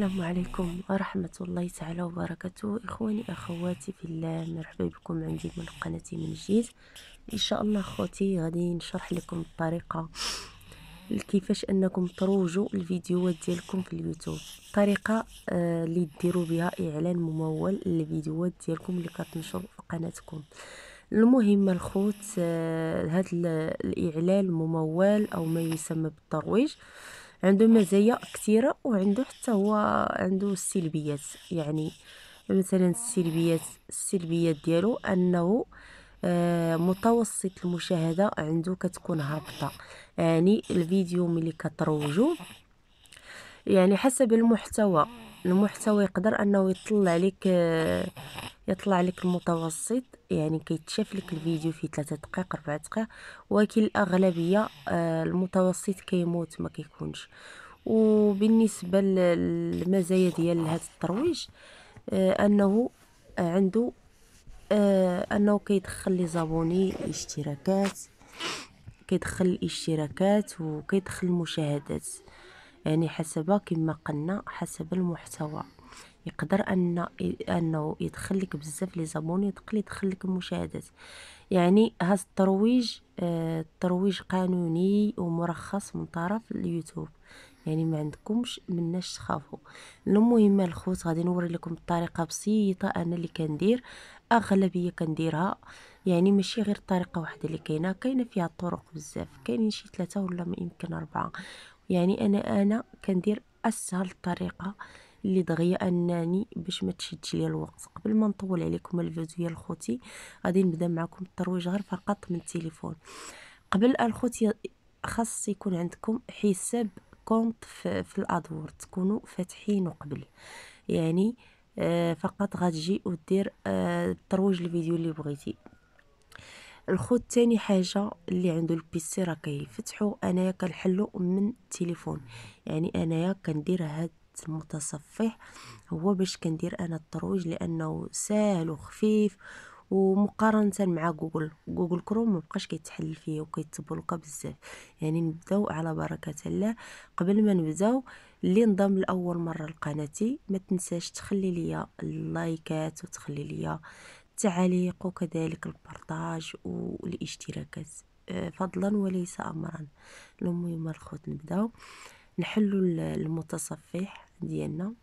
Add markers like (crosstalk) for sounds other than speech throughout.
السلام عليكم ورحمة الله تعالى وبركاته إخواني أخواتي في الله مرحبا بكم عندي من قناتي من جديد إن شاء الله أخوتي غادي نشرح لكم الطريقة كيفاش أنكم تروجوا الفيديوهات ديالكم في اليوتيوب الطريقة آه، اللي تديروا بها إعلان ممول للفيديوهات ديالكم اللي كتنشروا في قناتكم المهم الخوت هذا آه، الإعلان الممول أو ما يسمى بالترويج آه عنده مزايا كثيره وعنده حتى هو عنده السلبيات يعني مثلا السلبيات السلبيات ديالو انه آه، متوسط المشاهده عنده كتكون هابطه يعني الفيديو ملي كتروجو يعني حسب المحتوى المحتوى يقدر انه يطلع لك آه، يطلع لك المتوسط يعني كيتشاف لك الفيديو في 3 دقائق 4 دقائق ولكن الاغلبيه آه، المتوسط كيموت ما كيكونش وبالنسبه للمزايا ديال هذا الترويج آه، انه عنده انه كيدخل لي زابوني اشتراكات كيدخل الاشتراكات وكيدخل المشاهدات يعني حسب كما قلنا حسب المحتوى يقدر ان انه يدخل لك بزاف لي زابوني يدخل يدخل لك المشاهدات يعني هذا الترويج آه الترويج قانوني ومرخص من طرف اليوتيوب يعني ما عندكمش مناش تخافوا المهم الخوت غادي نوري لكم الطريقه بسيطه انا اللي كندير اغلبيه كنديرها يعني ماشي غير الطريقه واحده اللي كاينه كاينه فيها طرق بزاف كاينين شي ثلاثه ولا يمكن اربعه يعني انا انا كندير اسهل طريقه اللي دغيا انني باش ما تشدش ليا الوقت قبل ما نطول عليكم الفيديو يا الخوتي غادي نبدا معكم الترويج غير فقط من التليفون قبل الخوتي خاص يكون عندكم حساب كونت في, في الادوورد تكونوا فاتحينه قبل يعني آه، فقط غتجي ودير الترويج آه، تروج الفيديو اللي بغيتي الخوت تاني حاجه اللي عنده البيسي راه كيفتحو انايا كنحلو من التليفون يعني انايا كندير هاد المتصفح هو باش كندير انا الترويج لانه ساهل وخفيف ومقارنه مع جوجل جوجل كروم مبقاش كيتحل فيه وكيتبلوكا بزاف يعني نبداو على بركه الله قبل ما نبداو اللي انضم لاول مره لقناتي ما تنساش تخلي ليا اللايكات وتخلي ليا التعليق وكذلك البارطاج والاشتراكات آه، فضلا وليس امرا المهم الخوت نبداو نحلو المتصفح ديالنا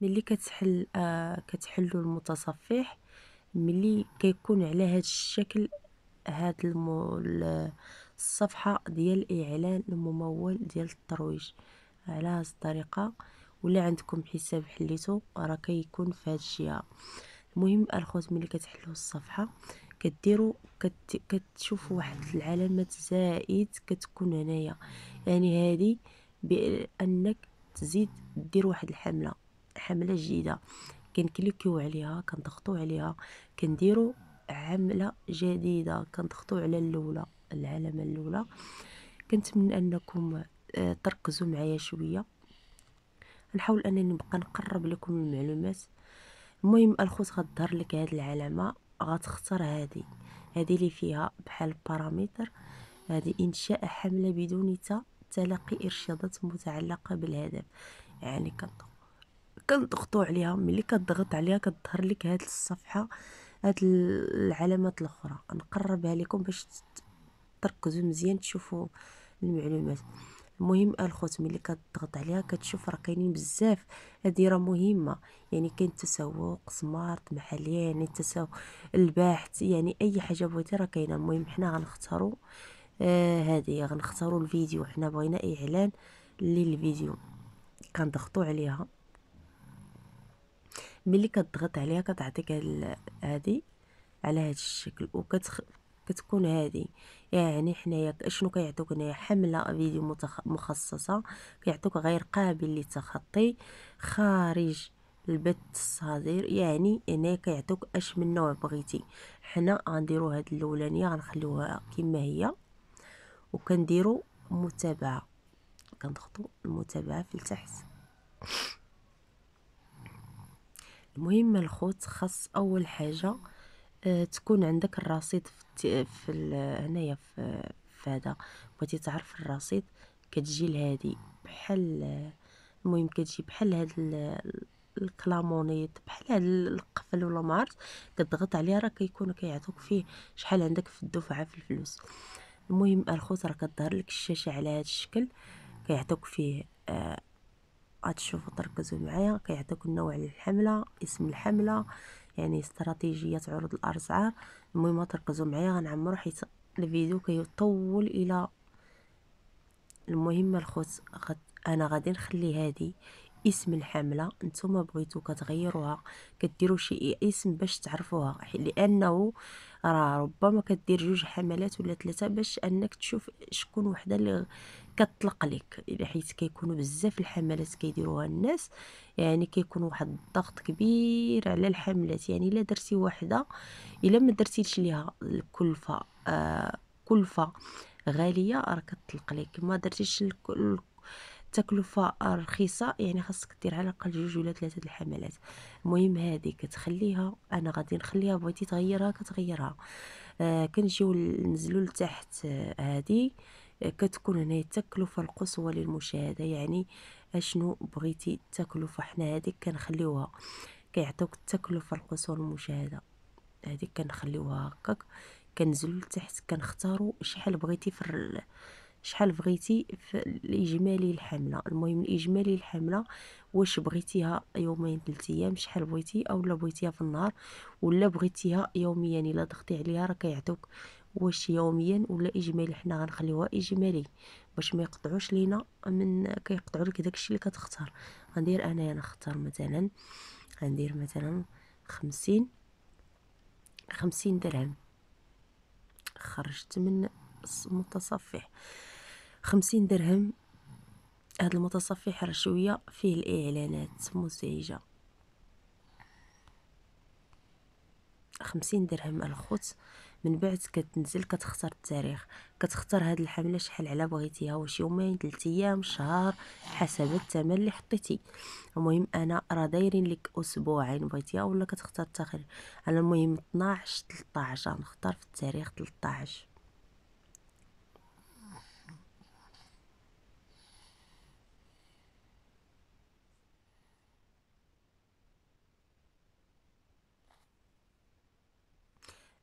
ملي كتحل آه كتحلوا المتصفح ملي كيكون على هذا الشكل هذا الصفحه ديال الاعلان الممول ديال الترويج على هذه الطريقه ولا عندكم حساب حليتو راه كيكون في هذه الجهه المهم الخوت ملي كتحلوا الصفحه كديروا كت... كتشوفوا واحد العلامات زائد كتكون هنايا يعني هذه بانك تزيد دير واحد الحمله حمله جديده كنكليكيو عليها كنضغطوا عليها كنديروا عمله جديده كنضغطوا على الاولى العلامة الأولى كنتمنى أنكم آه، تركزوا معايا شوية نحاول أنني نبقى نقرب لكم المعلومات المهم الخوت غتظهر لك هاد العلامة غتختار هادي هادي اللي فيها بحال البارامتر هادي إنشاء حملة بدون تلقي إرشادات متعلقة بالهدف يعني كنضغط كنضغطوا عليها ملي كتضغط عليها كتظهر لك هاد الصفحه هاد العلامات الاخرى نقربها لكم باش تركزوا مزيان تشوفوا المعلومات المهم الخوت ملي كتضغط عليها كتشوف راه كاينين بزاف هذه راه مهمه يعني كاين التسوق سمارت محليا يعني التسوق الباحث يعني اي حاجه بغيتي راه كاينه المهم حنا غنختاروا آه هذه غنختاروا الفيديو حنا بغينا اعلان للفيديو كنضغطوا عليها ملي كتضغط عليها كتعطيك هذه على هذا الشكل وكتخ كتكون هذه يعني حنايا شنو كيعطوك هنايا حمله فيديو متخ... مخصصه كيعطوك غير قابل للتخطي خارج البث الصادر يعني هنا كيعطوك اش من نوع بغيتي حنا غنديرو هاد الاولانيه غنخليوها كما هي وكنديرو متابعه كنضغطو المتابعه في التحت المهم الخوت خاص اول حاجه آه، تكون عندك الرصيد في, في هنايا في, هذا بغيتي تعرف الرصيد كتجي لهادي بحال المهم كتجي بحال هاد الكلامونيت بحال هاد القفل ولا مارت كتضغط عليه راه كيكون كيعطوك فيه شحال عندك في الدفعه في الفلوس المهم الخوت راه كتظهر لك الشاشه على هذا الشكل كيعطوك فيه آه تركزوا معايا كيعطوك النوع الحمله اسم الحمله يعني استراتيجية عروض الأسعار المهم تركزوا معايا غنعمرو حيت الفيديو كيطول إلى المهم الخوت غد أنا غادي نخلي هادي اسم الحملة نتوما بغيتو كتغيروها كديروا شي اسم باش تعرفوها لأنه راه ربما كدير جوج حملات ولا ثلاثة باش أنك تشوف شكون وحدة اللي كتطلق لك حيت كيكونوا بزاف الحملات كيديروها الناس يعني كيكون واحد الضغط كبير على الحملات يعني الا درتي وحده الا ما درتيش ليها الكلفه آه كلفه غاليه راه كتطلق لك ما درتيش التكلفه رخيصه يعني خاصك دير على الاقل جوج ولا ثلاثه الحملات المهم هذه كتخليها انا غادي نخليها بغيتي تغيرها كتغيرها آه كنجيو ننزلوا لتحت هذه آه كتكون هنا التكلفه القصوى للمشاهده يعني اشنو بغيتي التكلفه حنا هذيك كنخليوها كيعطيوك التكلفه القصوى للمشاهده هذيك كنخليوها هكاك كنزلو لتحت كنختاروا شحال بغيتي في شحال بغيتي في الاجمالي الحمله المهم الاجمالي الحمله واش بغيتيها يومين ثلاث ايام شحال بغيتي اولا بغيتيها في النهار ولا بغيتيها يوميا الا ضغطي عليها راه كيعطيوك واش يوميا ولا اجمالي حنا غنخليوها اجمالي باش ما يقطعوش لينا من كيقطعوا لك داكشي اللي كتختار غندير انايا نختار مثلا غندير مثلا خمسين خمسين درهم خرجت من المتصفح خمسين درهم هذا المتصفح راه شويه فيه الاعلانات مزعجه خمسين درهم الخوت من بعد كتنزل كتختار التاريخ كتختار هاد الحمله شحال على بغيتيها واش يومين ثلاث ايام شهر حسب الثمن اللي حطيتي المهم انا راه دايرين لك اسبوعين بغيتيها ولا كتختار التاخير انا المهم 12 13 نختار في التاريخ 13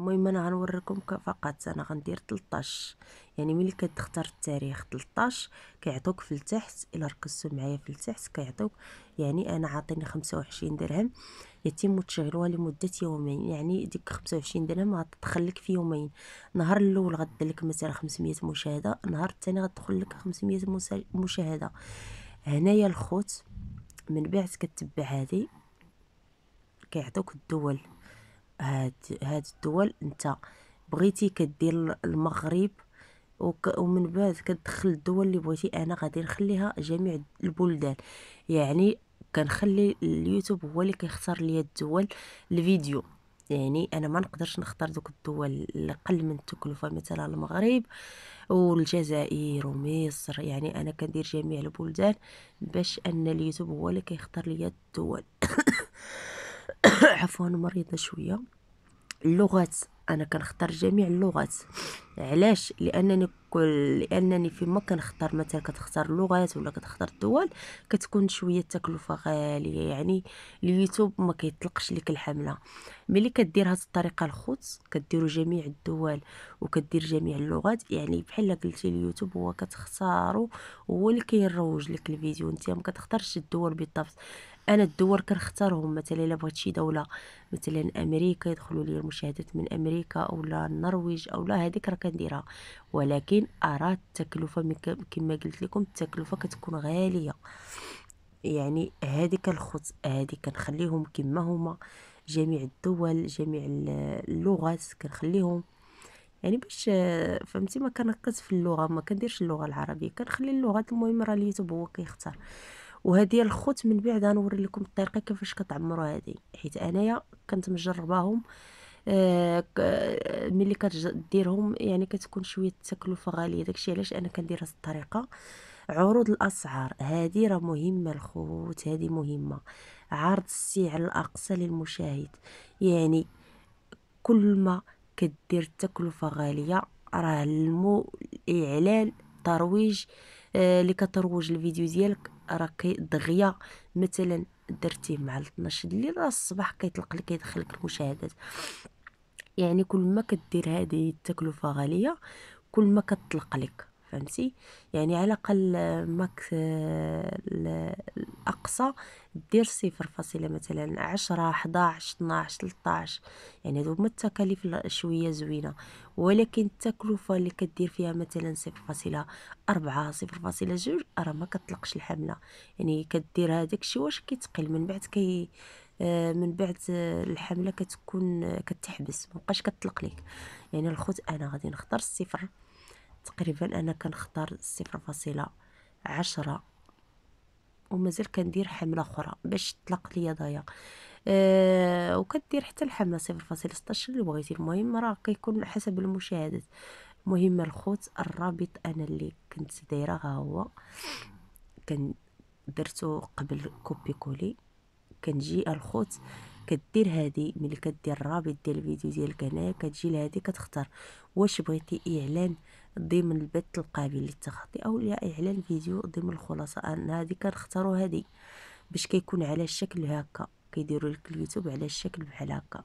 المهم انا غنوريكم فقط انا غندير 13 يعني ملي كتختار التاريخ 13 كيعطوك في التحت الا ركزتوا معايا في التحت كيعطوك يعني انا عاطيني 25 درهم يتم تشغيلها لمده يومين يعني ديك 25 درهم غتدخل في يومين نهار الاول غدير لك مثلا 500 مشاهده نهار الثاني غتدخل لك 500 مشاهده هنايا الخوت من بعد كتبع هذه كيعطوك الدول هاد هاد الدول انت بغيتي كدير المغرب وك ومن بعد كتدخل الدول اللي بغيتي انا غادي نخليها جميع البلدان يعني كنخلي اليوتيوب هو اللي كيختار ليا الدول الفيديو يعني انا ما نقدرش نختار دوك الدول قل من التكلفه مثلا المغرب والجزائر ومصر يعني انا كندير جميع البلدان باش ان اليوتيوب هو اللي كيختار ليا الدول (coughs) (coughs) عفوا مريضة شوية اللغات انا كنختار جميع اللغات علاش لانني كل لانني فيما كنختار مثلا كتختار اللغات ولا كتختار الدول كتكون شويه التكلفه غاليه يعني اليوتيوب ما كيطلقش لك الحمله ملي كدير هذه الطريقه الخوت كديروا جميع الدول وكدير جميع اللغات يعني بحال قلتي اليوتيوب هو كتختارو هو اللي كيروج لك الفيديو انت ما كتختارش الدول بالضبط انا الدول كنختارهم مثلا الا بغيت شي دوله مثلا امريكا يدخلوا لي المشاهدات من امريكا او لا النرويج او لا هذيك راه كنديرها ولكن ارى التكلفه كما قلت لكم التكلفه كتكون غاليه يعني هذيك الخط هذه كنخليهم كما هما جميع الدول جميع اللغات كنخليهم يعني باش فهمتي ما كنركز في اللغه ما كنديرش اللغه العربيه كنخلي اللغات المهم راه اليوتيوب هو كيختار وهذه الخوت من بعد غنوري لكم الطريقه كيفاش كتعمروا هذه حيت انايا كنت مجرباهم آه،, آه ملي كديرهم يعني كتكون شويه التكلفه غاليه داكشي علاش انا كندير هذه الطريقه عروض الاسعار هذه راه مهمه الخوت هذه مهمه عرض السعر الاقصى للمشاهد يعني كل ما كدير التكلفه غاليه راه المو الاعلان ترويج اللي آه، كتروج الفيديو ديالك راكي دغيا مثلا درتيه مع 12 الليل راه الصباح كيطلق لك كيدخلك المشاهدات يعني كل ما كدير هذه التكلفه غاليه كل ما كتطلق لك فهمتي يعني على الاقل ماك الاقصى دير صفر فاصله مثلا 10 11 12 13 يعني هادو هما التكاليف شويه زوينه ولكن التكلفه اللي كدير فيها مثلا صفر فاصله 4 صفر فاصله 2 راه ما كطلقش الحمله يعني كدير هذاك الشيء واش كيتقل من بعد كي آه، من بعد الحمله كتكون كتحبس مابقاش كتطلق ليك يعني الخوت انا غادي نختار الصفر تقريبا انا كنختار صفر فاصلة عشرة ومازال كندير حمله اخرى باش تطلق ليا ضايا أه وكدير حتى الحمله صفر فاصلة 0.16 اللي بغيتي المهم راه كيكون حسب المشاهدات المهم الخوت الرابط انا اللي كنت دايره ها هو كان درتو قبل كوبي كولي كنجي الخوت كدير هادي ملي كدير الرابط ديال الفيديو ديالك هنايا كتجي لهادي كتختار واش بغيتي اعلان ضمن البث القابل للتخطي او اعلان فيديو ضمن الخلاصه انا هادي كنختاروا هادي باش كيكون على الشكل هكا كيديروا لك اليوتيوب على الشكل بحال هكا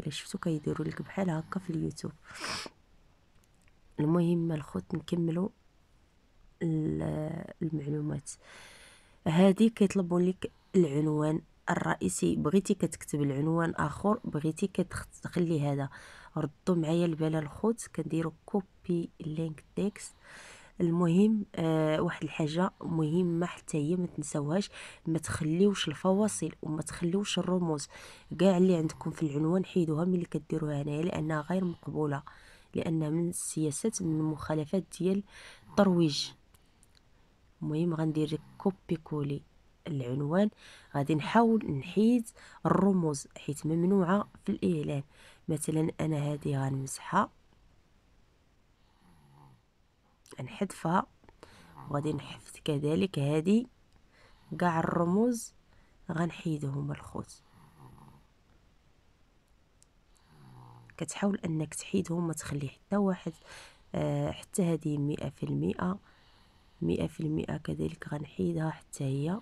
الا شفتو كيديروا لك بحال هكا في اليوتيوب المهم الخوت نكملوا المعلومات هذه كيطلبوا لك العنوان الرئيسي بغيتي كتكتب العنوان اخر بغيتي كتخلي هذا ردوا معايا البال الخوت كنديروا كوبي لينك تكست المهم آه واحد الحاجه مهمه حتى هي ما تنساوهاش ما تخليوش الفواصل وما تخليوش الرموز كاع اللي عندكم في العنوان حيدوها ملي كديروها هنايا لانها غير مقبوله لان من السياسات من المخالفات ديال الترويج المهم غندير كوبي كولي العنوان غادي نحاول نحيد الرموز حيت ممنوعه في الاعلان مثلا انا هذه غنمسحها نحذفها وغادي نحفظ كذلك هذه كاع الرموز غنحيدهم الخوت كتحاول انك تحيدهم ما تخلي حتى واحد آه حتى هذه مئة في المئة مئة في المئة كذلك غنحيدها حتى هي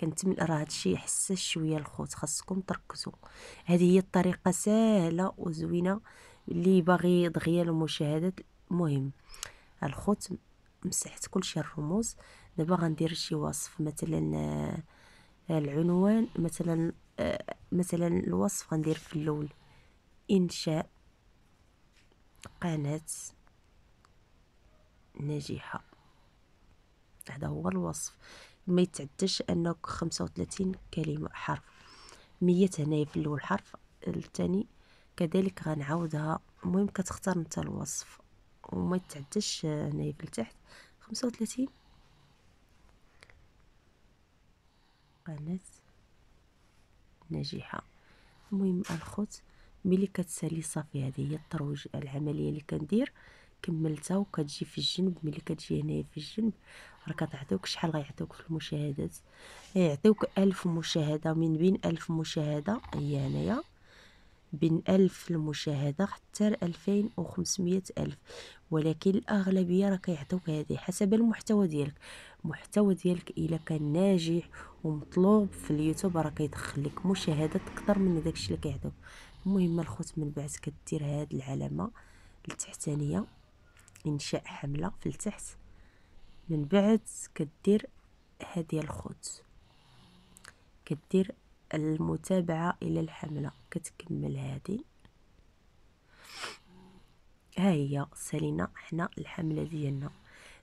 كنتمنى راه هادشي حساس شويه الخوت خاصكم تركزوا هذه هي الطريقه سهله وزوينه اللي باغي دغيا المشاهدات المهم الخوت مسحت كلشي الرموز دابا غندير شي وصف مثلا آه، العنوان مثلا آه، مثلا الوصف غندير في الاول انشاء قناه ناجحه هذا هو الوصف ما يتعداش انك 35 كلمه حرف مية هنايا في الاول حرف الثاني كذلك غنعاودها المهم كتختار نتا الوصف وما يتعداش هنايا في التحت 35 قناه ناجحه المهم الخوت ملي كتسالي صافي هذه هي الترويج العمليه اللي كندير كملتها وكتجي في الجنب ملي كتجي هنايا في الجنب راه كتعطيوك شحال غيعطيوك في المشاهدات يعطيوك ألف مشاهدة من بين ألف مشاهدة هي هنايا بين ألف المشاهدة حتى ألفين خمسمية ألف ولكن الأغلبية راه كيعطيوك هذه حسب المحتوى ديالك المحتوى ديالك إلا كان ناجح ومطلوب في اليوتيوب راه كيدخل لك مشاهدات أكثر من داكشي اللي كيعطيوك المهم الخوت من بعد كدير هاد العلامة التحتانية انشاء حمله في التحت من بعد كدير هادي الخوت كدير المتابعه الى الحمله كتكمل هادي ها هي سالينا حنا الحمله ديالنا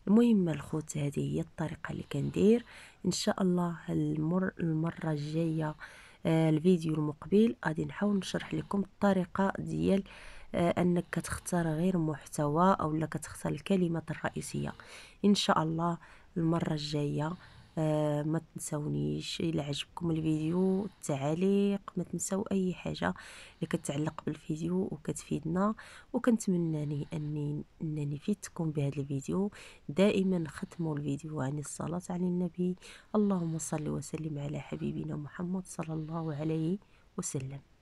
المهم الخوت هذه هي الطريقه اللي كندير ان شاء الله المر المره الجايه آه، الفيديو المقبل غادي نحاول نشرح لكم الطريقه ديال آه، انك كتختار غير محتوى او لا كتختار الكلمات الرئيسيه ان شاء الله المره الجايه آه، ما تنسونيش الى عجبكم الفيديو التعليق ما تنسوا اي حاجه اللي كتعلق بالفيديو وكتفيدنا وكنتمنى اني انني فيتكم بهذا الفيديو دائما ختموا الفيديو عن الصلاه على النبي اللهم صل وسلم على حبيبنا محمد صلى الله عليه وسلم